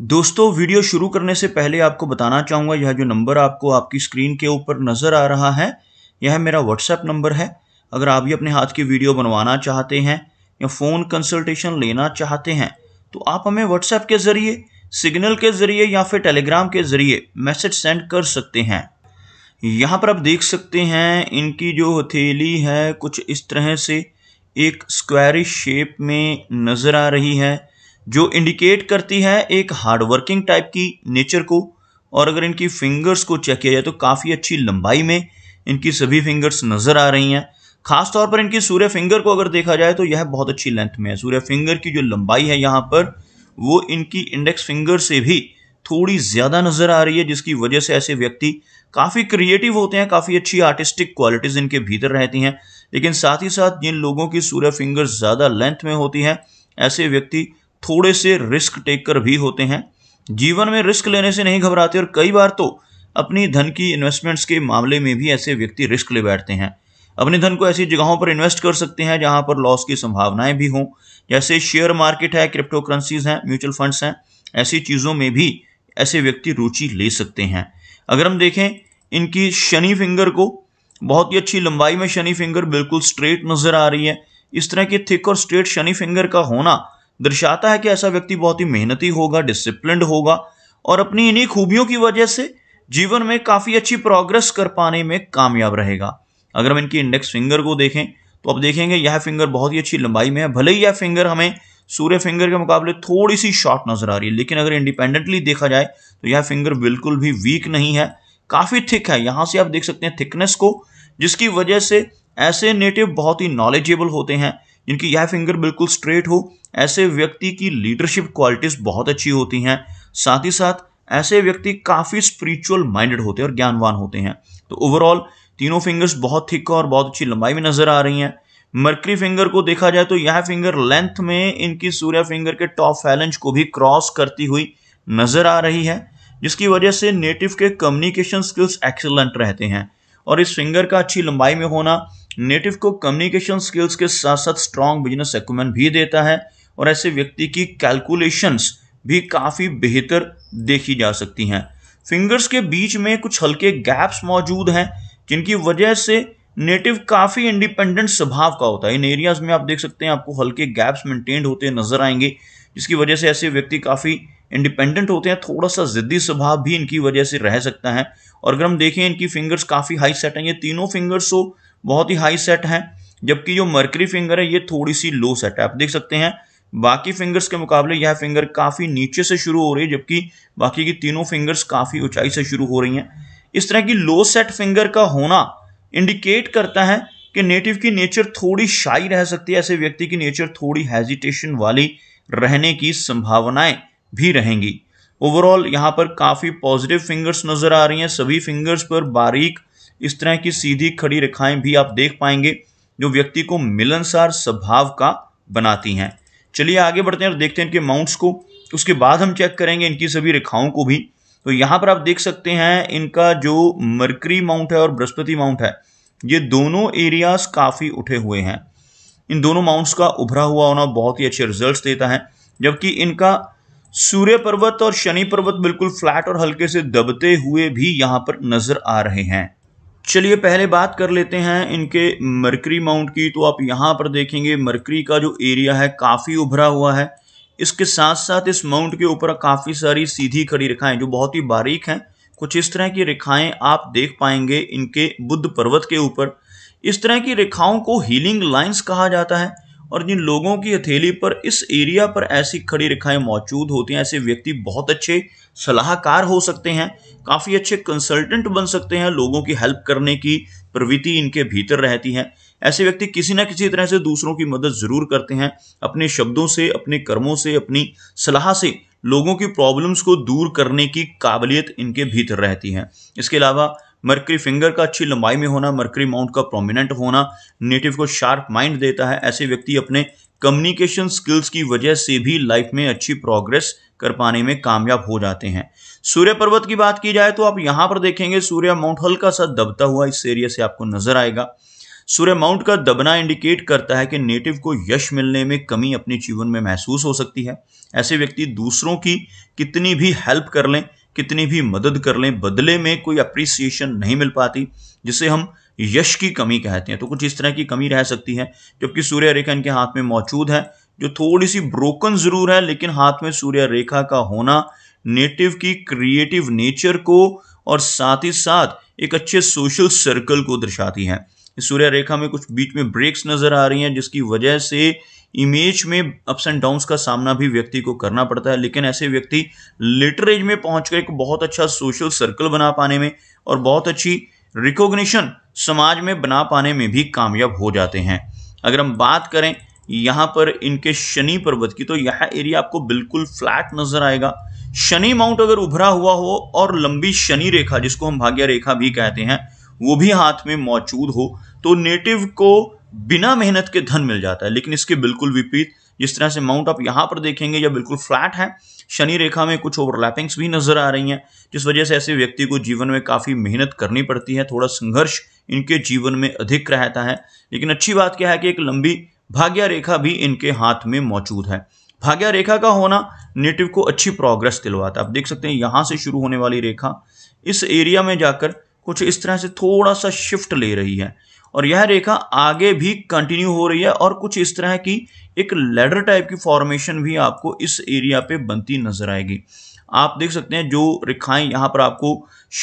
दोस्तों वीडियो शुरू करने से पहले आपको बताना चाहूँगा यह जो नंबर आपको आपकी स्क्रीन के ऊपर नज़र आ रहा है यह मेरा व्हाट्सएप नंबर है अगर आप भी अपने हाथ की वीडियो बनवाना चाहते हैं या फ़ोन कंसल्टेशन लेना चाहते हैं तो आप हमें व्हाट्सएप के ज़रिए सिग्नल के ज़रिए या फिर टेलीग्राम के ज़रिए मैसेज सेंड कर सकते हैं यहाँ पर आप देख सकते हैं इनकी जो हथेली है कुछ इस तरह से एक स्क्वायरिश शेप में नज़र आ रही है जो इंडिकेट करती है एक हार्डवर्किंग टाइप की नेचर को और अगर इनकी फिंगर्स को चेक किया जाए तो काफ़ी अच्छी लंबाई में इनकी सभी फिंगर्स नज़र आ रही हैं खास तौर पर इनकी सूर्य फिंगर को अगर देखा जाए तो यह बहुत अच्छी लेंथ में है सूर्य फिंगर की जो लंबाई है यहाँ पर वो इनकी इंडेक्स फिंगर से भी थोड़ी ज़्यादा नज़र आ रही है जिसकी वजह से ऐसे व्यक्ति काफ़ी क्रिएटिव होते हैं काफ़ी अच्छी आर्टिस्टिक क्वालिटीज़ इनके भीतर रहती हैं लेकिन साथ ही साथ जिन लोगों की सूर्य फिंगर ज़्यादा लेंथ में होती हैं ऐसे व्यक्ति थोड़े से रिस्क टेकर भी होते हैं जीवन में रिस्क लेने से नहीं घबराते और कई बार तो अपनी धन की इन्वेस्टमेंट्स के मामले में भी ऐसे व्यक्ति रिस्क ले बैठते हैं अपने धन को ऐसी जगहों पर इन्वेस्ट कर सकते हैं जहां पर लॉस की संभावनाएं भी हों जैसे शेयर मार्केट है क्रिप्टो करेंसीज हैं म्यूचुअल फंड्स हैं ऐसी चीज़ों में भी ऐसे व्यक्ति रुचि ले सकते हैं अगर हम देखें इनकी शनि फिंगर को बहुत ही अच्छी लंबाई में शनि फिंगर बिल्कुल स्ट्रेट नज़र आ रही है इस तरह के थिक और स्ट्रेट शनि फिंगर का होना दर्शाता है कि ऐसा व्यक्ति बहुत ही मेहनती होगा डिसिप्लिनड होगा और अपनी इन्हीं खूबियों की वजह से जीवन में काफ़ी अच्छी प्रोग्रेस कर पाने में कामयाब रहेगा अगर हम इनकी इंडेक्स फिंगर को देखें तो आप देखेंगे यह फिंगर बहुत ही अच्छी लंबाई में है भले ही यह फिंगर हमें सूर्य फिंगर के मुकाबले थोड़ी सी शॉर्ट नजर आ रही है लेकिन अगर इंडिपेंडेंटली देखा जाए तो यह फिंगर बिल्कुल भी वीक नहीं है काफ़ी थिक है यहाँ से आप देख सकते हैं थिकनेस को जिसकी वजह से ऐसे नेटिव बहुत ही नॉलेजेबल होते हैं इनकी यह फिंगर बिल्कुल स्ट्रेट हो ऐसे व्यक्ति की लीडरशिप क्वालिटीज बहुत अच्छी होती हैं साथ ही साथ ऐसे व्यक्ति काफ़ी स्पिरिचुअल माइंडेड होते हैं और ज्ञानवान होते हैं तो ओवरऑल तीनों फिंगर्स बहुत थिक और बहुत अच्छी लंबाई में नजर आ रही हैं मर्करी फिंगर को देखा जाए तो यह फिंगर लेंथ में इनकी सूर्य फिंगर के टॉप फैलेंज को भी क्रॉस करती हुई नजर आ रही है जिसकी वजह से नेटिव के कम्युनिकेशन स्किल्स एक्सेलेंट रहते हैं और इस फिंगर का अच्छी लंबाई में होना नेटिव को कम्युनिकेशन स्किल्स के साथ साथ स्ट्रॉन्ग बिजनेस एक्मेंट भी देता है और ऐसे व्यक्ति की कैलकुलेशंस भी काफ़ी बेहतर देखी जा सकती हैं फिंगर्स के बीच में कुछ हल्के गैप्स मौजूद हैं जिनकी वजह से नेटिव काफ़ी इंडिपेंडेंट स्वभाव का होता है इन एरियाज में आप देख सकते हैं आपको हल्के गैप्स मेंटेन्ड होते नजर आएंगे जिसकी वजह से ऐसे व्यक्ति काफ़ी इंडिपेंडेंट होते हैं थोड़ा सा ज़िद्दी स्वभाव भी इनकी वजह से रह सकता है और अगर हम देखें इनकी फिंगर्स काफ़ी हाई सेट हैं ये तीनों फिंगर्स हो बहुत ही हाई सेट है जबकि जो मर्करी फिंगर है ये थोड़ी सी लो सेट है आप देख सकते हैं बाकी फिंगर्स के मुकाबले यह फिंगर काफ़ी नीचे से शुरू हो रही है जबकि बाकी की तीनों फिंगर्स काफ़ी ऊंचाई से शुरू हो रही हैं इस तरह की लो सेट फिंगर का होना इंडिकेट करता है कि नेटिव की नेचर थोड़ी शाई रह सकती है ऐसे व्यक्ति की नेचर थोड़ी हेजिटेशन वाली रहने की संभावनाएं भी रहेंगी ओवरऑल यहाँ पर काफ़ी पॉजिटिव फिंगर्स नज़र आ रही हैं सभी फिंगर्स पर बारीक इस तरह की सीधी खड़ी रेखाएं भी आप देख पाएंगे जो व्यक्ति को मिलनसार स्वभाव का बनाती हैं चलिए आगे बढ़ते हैं और देखते हैं इनके माउंट्स को उसके बाद हम चेक करेंगे इनकी सभी रेखाओं को भी तो यहाँ पर आप देख सकते हैं इनका जो मरकरी माउंट है और बृहस्पति माउंट है ये दोनों एरियाज काफ़ी उठे हुए हैं इन दोनों माउंट्स का उभरा हुआ होना बहुत ही अच्छे रिजल्ट्स देता है जबकि इनका सूर्य पर्वत और शनि पर्वत बिल्कुल फ्लैट और हल्के से दबते हुए भी यहाँ पर नजर आ रहे हैं चलिए पहले बात कर लेते हैं इनके मरकरी माउंट की तो आप यहाँ पर देखेंगे मरकरी का जो एरिया है काफ़ी उभरा हुआ है इसके साथ साथ इस माउंट के ऊपर काफ़ी सारी सीधी खड़ी रेखाएं जो बहुत ही बारीक हैं कुछ इस तरह की रेखाएं आप देख पाएंगे इनके बुद्ध पर्वत के ऊपर इस तरह की रेखाओं को हीलिंग लाइंस कहा जाता है और जिन लोगों की हथेली पर इस एरिया पर ऐसी खड़ी रेखाएं मौजूद होती हैं ऐसे व्यक्ति बहुत अच्छे सलाहकार हो सकते हैं काफ़ी अच्छे कंसल्टेंट बन सकते हैं लोगों की हेल्प करने की प्रवृत्ति इनके भीतर रहती है ऐसे व्यक्ति किसी न किसी तरह से दूसरों की मदद ज़रूर करते हैं अपने शब्दों से अपने कर्मों से अपनी सलाह से लोगों की प्रॉब्लम्स को दूर करने की काबिलियत इनके भीतर रहती है इसके अलावा मरकरी फिंगर का अच्छी लंबाई में होना मरकरी माउंट का प्रोमिनेंट होना नेटिव को शार्प माइंड देता है ऐसे व्यक्ति अपने कम्युनिकेशन स्किल्स की वजह से भी लाइफ में अच्छी प्रोग्रेस कर पाने में कामयाब हो जाते हैं सूर्य पर्वत की बात की जाए तो आप यहां पर देखेंगे सूर्य माउंट हल्का सा दबता हुआ इस एरिया से आपको नजर आएगा सूर्य माउंट का दबना इंडिकेट करता है कि नेटिव को यश मिलने में कमी अपने जीवन में महसूस हो सकती है ऐसे व्यक्ति दूसरों की कितनी भी हेल्प कर लें कितनी भी मदद कर लें बदले में कोई अप्रिसिएशन नहीं मिल पाती जिसे हम यश की कमी कहते हैं तो कुछ इस तरह की कमी रह सकती है जबकि सूर्य रेखा इनके हाथ में मौजूद है जो थोड़ी सी ब्रोकन ज़रूर है लेकिन हाथ में सूर्य रेखा का होना नेटिव की क्रिएटिव नेचर को और साथ ही साथ एक अच्छे सोशल सर्कल को दर्शाती है सूर्य रेखा में कुछ बीच में ब्रेक्स नजर आ रही हैं जिसकी वजह से इमेज में अप्स एंड डाउन्स का सामना भी व्यक्ति को करना पड़ता है लेकिन ऐसे व्यक्ति लेटर एज में पहुंचकर एक बहुत अच्छा सोशल सर्कल बना पाने में और बहुत अच्छी रिकोगशन समाज में बना पाने में भी कामयाब हो जाते हैं अगर हम बात करें यहाँ पर इनके शनि पर्वत की तो यह एरिया आपको बिल्कुल फ्लैट नजर आएगा शनि माउंट अगर उभरा हुआ हो और लंबी शनि रेखा जिसको हम भाग्य रेखा भी कहते हैं वो भी हाथ में मौजूद हो तो नेटिव को बिना मेहनत के धन मिल जाता है लेकिन इसके बिल्कुल विपरीत जिस तरह से माउंट आप यहाँ पर देखेंगे या बिल्कुल फ्लैट है शनि रेखा में कुछ ओवरलैपिंग्स भी नजर आ रही हैं जिस वजह से ऐसे व्यक्ति को जीवन में काफ़ी मेहनत करनी पड़ती है थोड़ा संघर्ष इनके जीवन में अधिक रहता है लेकिन अच्छी बात क्या है कि एक लंबी भाग्य रेखा भी इनके हाथ में मौजूद है भाग्य रेखा का होना नेटिव को अच्छी प्रोग्रेस दिलवाता है आप देख सकते हैं यहाँ से शुरू होने वाली रेखा इस एरिया में जाकर कुछ इस तरह से थोड़ा सा शिफ्ट ले रही है और यह रेखा आगे भी कंटिन्यू हो रही है और कुछ इस तरह की एक लेडर टाइप की फॉर्मेशन भी आपको इस एरिया पे बनती नजर आएगी आप देख सकते हैं जो रेखाएं यहाँ पर आपको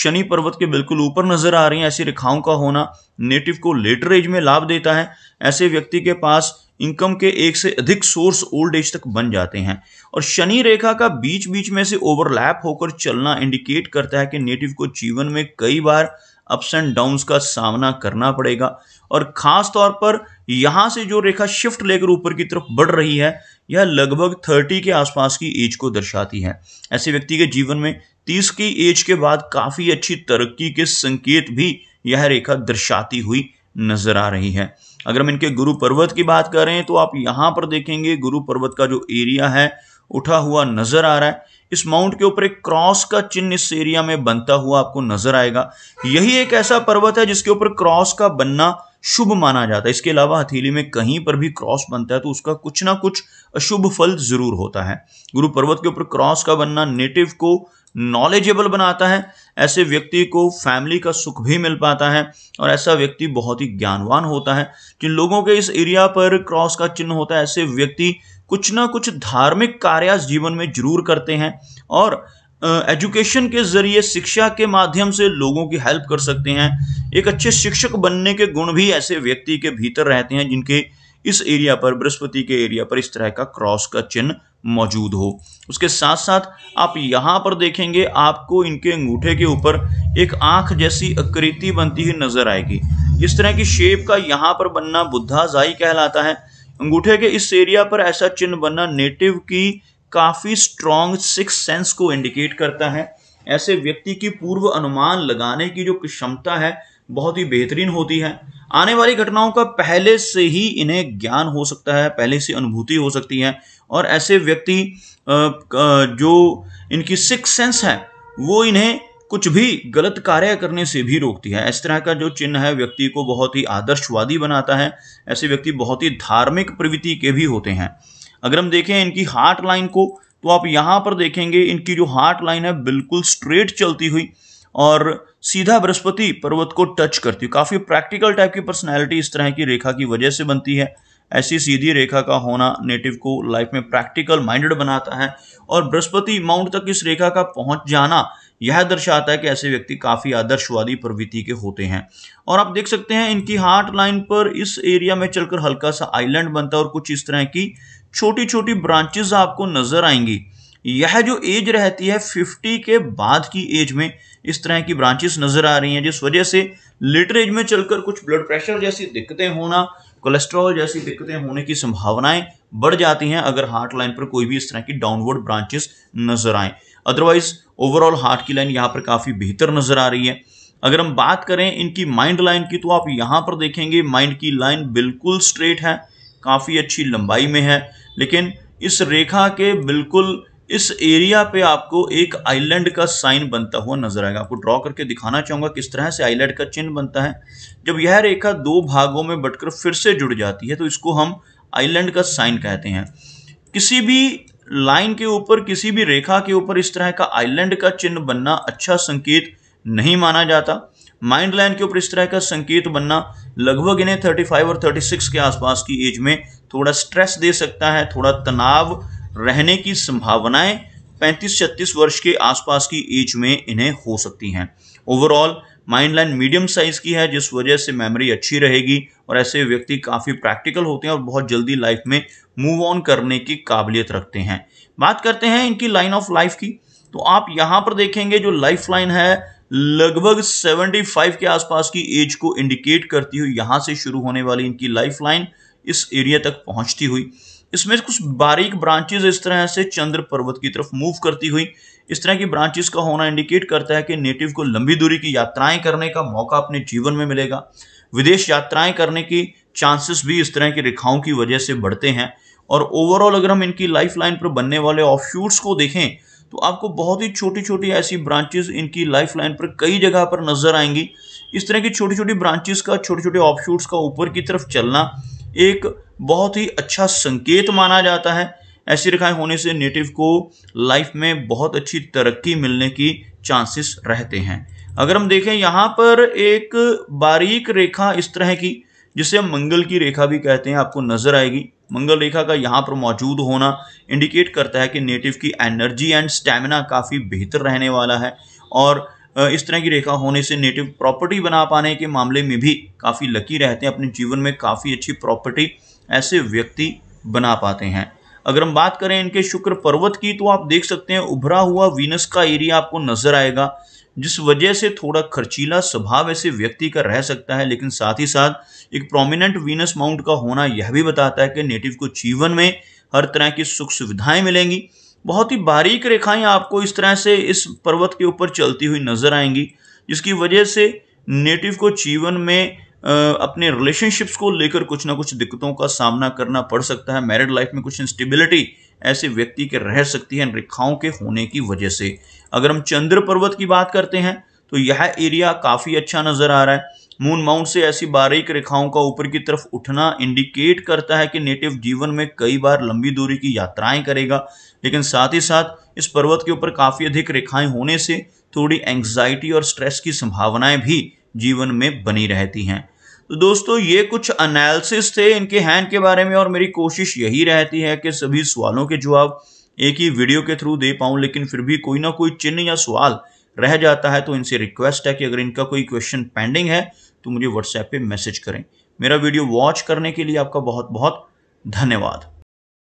शनि पर्वत के बिल्कुल ऊपर नजर आ रही हैं ऐसी रेखाओं का होना नेटिव को लेटर एज में लाभ देता है ऐसे व्यक्ति के पास इनकम के एक से अधिक सोर्स ओल्ड एज तक बन जाते हैं और शनि रेखा का बीच बीच में से ओवरलैप होकर चलना इंडिकेट करता है कि नेटिव को जीवन में कई बार अप्स एंड डाउन्स का सामना करना पड़ेगा और ख़ास तौर पर यहां से जो रेखा शिफ्ट लेकर ऊपर की तरफ बढ़ रही है यह लगभग थर्टी के आसपास की एज को दर्शाती है ऐसे व्यक्ति के जीवन में तीस की एज के बाद काफ़ी अच्छी तरक्की के संकेत भी यह रेखा दर्शाती हुई नजर आ रही है अगर हम इनके गुरु पर्वत की बात करें तो आप यहाँ पर देखेंगे गुरु पर्वत का जो एरिया है उठा हुआ नजर आ रहा है इस माउंट के ऊपर एक क्रॉस का चिन्ह इस एरिया में बनता हुआ आपको नजर आएगा यही एक ऐसा पर्वत है जिसके ऊपर क्रॉस का बनना शुभ माना जाता है इसके अलावा हथेली में कहीं पर भी क्रॉस बनता है तो उसका कुछ ना कुछ अशुभ फल जरूर होता है गुरु पर्वत के ऊपर क्रॉस का बनना नेटिव को नॉलेजेबल बनाता है ऐसे व्यक्ति को फैमिली का सुख भी मिल पाता है और ऐसा व्यक्ति बहुत ही ज्ञानवान होता है जिन लोगों के इस एरिया पर क्रॉस का चिन्ह होता है ऐसे व्यक्ति कुछ ना कुछ धार्मिक कार्य जीवन में जरूर करते हैं और एजुकेशन के जरिए शिक्षा के माध्यम से लोगों की हेल्प कर सकते हैं एक अच्छे शिक्षक बनने के गुण भी ऐसे व्यक्ति के भीतर रहते हैं जिनके इस एरिया पर बृहस्पति के एरिया पर इस तरह का क्रॉस का चिन्ह मौजूद हो उसके साथ साथ आप यहाँ पर देखेंगे आपको इनके अंगूठे के ऊपर एक आँख जैसी आकृति बनती हुई नजर आएगी इस तरह की शेप का यहाँ पर बनना बुद्धा कहलाता है अंगूठे के इस एरिया पर ऐसा चिन्ह बनना नेटिव की काफ़ी स्ट्रॉन्ग सिक्स सेंस को इंडिकेट करता है ऐसे व्यक्ति की पूर्व अनुमान लगाने की जो क्षमता है बहुत ही बेहतरीन होती है आने वाली घटनाओं का पहले से ही इन्हें ज्ञान हो सकता है पहले से अनुभूति हो सकती है और ऐसे व्यक्ति जो इनकी सिक्स सेंस है वो इन्हें कुछ भी गलत कार्य करने से भी रोकती है इस तरह का जो चिन्ह है व्यक्ति को बहुत ही आदर्शवादी बनाता है ऐसे व्यक्ति बहुत ही धार्मिक प्रवृत्ति के भी होते हैं अगर हम देखें इनकी हार्ट लाइन को तो आप यहाँ पर देखेंगे इनकी जो हार्ट लाइन है बिल्कुल स्ट्रेट चलती हुई और सीधा बृहस्पति पर्वत को टच करती है काफ़ी प्रैक्टिकल टाइप की पर्सनैलिटी इस तरह की रेखा की वजह से बनती है ऐसी सीधी रेखा का होना नेटिव को लाइफ में प्रैक्टिकल माइंडेड बनाता है और बृहस्पति माउंट तक इस रेखा का पहुंच जाना यह दर्शाता है कि ऐसे व्यक्ति काफ़ी आदर्शवादी प्रवृत्ति के होते हैं और आप देख सकते हैं इनकी हार्ट लाइन पर इस एरिया में चलकर हल्का सा आइलैंड बनता है और कुछ इस तरह की छोटी छोटी ब्रांचेस आपको नजर आएंगी यह जो एज रहती है 50 के बाद की एज में इस तरह की ब्रांचेस नजर आ रही हैं जिस वजह से लेटर एज में चलकर कुछ ब्लड प्रेशर जैसी दिक्कतें होना कोलेस्ट्रॉल जैसी दिक्कतें होने की संभावनाएं बढ़ जाती हैं अगर हार्ट लाइन पर कोई भी इस तरह की डाउनवर्ड ब्रांचेस नजर आए अदरवाइज ओवरऑल हार्ट की लाइन यहाँ पर काफ़ी बेहतर नजर आ रही है अगर हम बात करें इनकी माइंड लाइन की तो आप यहाँ पर देखेंगे माइंड की लाइन बिल्कुल स्ट्रेट है काफ़ी अच्छी लंबाई में है लेकिन इस रेखा के बिल्कुल इस एरिया पे आपको एक आइलैंड का साइन बनता हुआ नजर आएगा आपको ड्रॉ करके दिखाना चाहूंगा किस तरह से आइलैंड का चिन्ह बनता है जब यह रेखा दो भागों में बटकर फिर से जुड़ जाती है तो इसको हम आइलैंड का साइन कहते हैं किसी भी लाइन के ऊपर किसी भी रेखा के ऊपर इस तरह का आइलैंड का चिन्ह बनना अच्छा संकेत नहीं माना जाता माइंड लाइन के ऊपर इस तरह का संकेत बनना लगभग इन्हें 35 और 36 के आसपास की एज में थोड़ा स्ट्रेस दे सकता है थोड़ा तनाव रहने की संभावनाएं 35 छत्तीस वर्ष के आसपास की एज में इन्हें हो सकती हैं overall mind line medium size की है जिस वजह से मेमोरी अच्छी रहेगी और ऐसे व्यक्ति काफ़ी प्रैक्टिकल होते हैं और बहुत जल्दी लाइफ में मूव ऑन करने की काबिलियत रखते हैं बात करते हैं इनकी लाइन ऑफ लाइफ की तो आप यहाँ पर देखेंगे जो लाइफ लाइन है लगभग 75 के आसपास की एज को इंडिकेट करती हुई यहाँ से शुरू होने वाली इनकी लाइफ लाइन इस एरिया तक पहुँचती हुई इसमें कुछ बारीक ब्रांचेज इस तरह से चंद्र पर्वत की तरफ मूव करती हुई इस तरह की ब्रांचेस का होना इंडिकेट करता है कि नेटिव को लंबी दूरी की यात्राएं करने का मौका अपने जीवन में मिलेगा विदेश यात्राएं करने की चांसेस भी इस तरह की रेखाओं की वजह से बढ़ते हैं और ओवरऑल अगर हम इनकी लाइफ लाइन पर बनने वाले ऑफशूट्स को देखें तो आपको बहुत ही छोटी छोटी ऐसी ब्रांचेज इनकी लाइफ लाइन पर कई जगह पर नजर आएंगी इस तरह की छोटी छोटी ब्रांचेज का छोटे छोटे ऑफशूट्स का ऊपर की तरफ चलना एक बहुत ही अच्छा संकेत माना जाता है ऐसी रेखाएं होने से नेटिव को लाइफ में बहुत अच्छी तरक्की मिलने की चांसेस रहते हैं अगर हम देखें यहाँ पर एक बारीक रेखा इस तरह की जिसे हम मंगल की रेखा भी कहते हैं आपको नजर आएगी मंगल रेखा का यहाँ पर मौजूद होना इंडिकेट करता है कि नेटिव की एनर्जी एंड स्टेमिना काफ़ी बेहतर रहने वाला है और इस तरह की रेखा होने से नेटिव प्रॉपर्टी बना पाने के मामले में भी काफ़ी लकी रहते हैं अपने जीवन में काफ़ी अच्छी प्रॉपर्टी ऐसे व्यक्ति बना पाते हैं अगर हम बात करें इनके शुक्र पर्वत की तो आप देख सकते हैं उभरा हुआ वीनस का एरिया आपको नजर आएगा जिस वजह से थोड़ा खर्चीला स्वभाव ऐसे व्यक्ति का रह सकता है लेकिन साथ ही साथ एक प्रोमिनेंट वीनस माउंट का होना यह भी बताता है कि नेटिव को जीवन में हर तरह की सुख सुविधाएं मिलेंगी बहुत ही बारीक रेखाएं आपको इस तरह से इस पर्वत के ऊपर चलती हुई नज़र आएंगी जिसकी वजह से नेटिव को जीवन में अपने रिलेशनशिप्स को लेकर कुछ ना कुछ दिक्कतों का सामना करना पड़ सकता है मैरिड लाइफ में कुछ इंस्टेबिलिटी ऐसे व्यक्ति के रह सकती है रेखाओं के होने की वजह से अगर हम चंद्र पर्वत की बात करते हैं तो यह एरिया काफ़ी अच्छा नज़र आ रहा है मून माउंट से ऐसी बारीक रेखाओं का ऊपर की तरफ उठना इंडिकेट करता है कि नेटिव जीवन में कई बार लंबी दूरी की यात्राएं करेगा लेकिन साथ ही साथ इस पर्वत के ऊपर काफ़ी अधिक रेखाएं होने से थोड़ी एंग्जाइटी और स्ट्रेस की संभावनाएं भी जीवन में बनी रहती हैं तो दोस्तों ये कुछ एनालिसिस थे इनके हैंड के बारे में और मेरी कोशिश यही रहती है कि सभी सवालों के जवाब एक ही वीडियो के थ्रू दे पाऊँ लेकिन फिर भी कोई ना कोई चिन्ह या सवाल रह जाता है तो इनसे रिक्वेस्ट है कि अगर इनका कोई क्वेश्चन पेंडिंग है तो मुझे व्हाट्सएप पे मैसेज करें मेरा वीडियो वॉच करने के लिए आपका बहुत बहुत धन्यवाद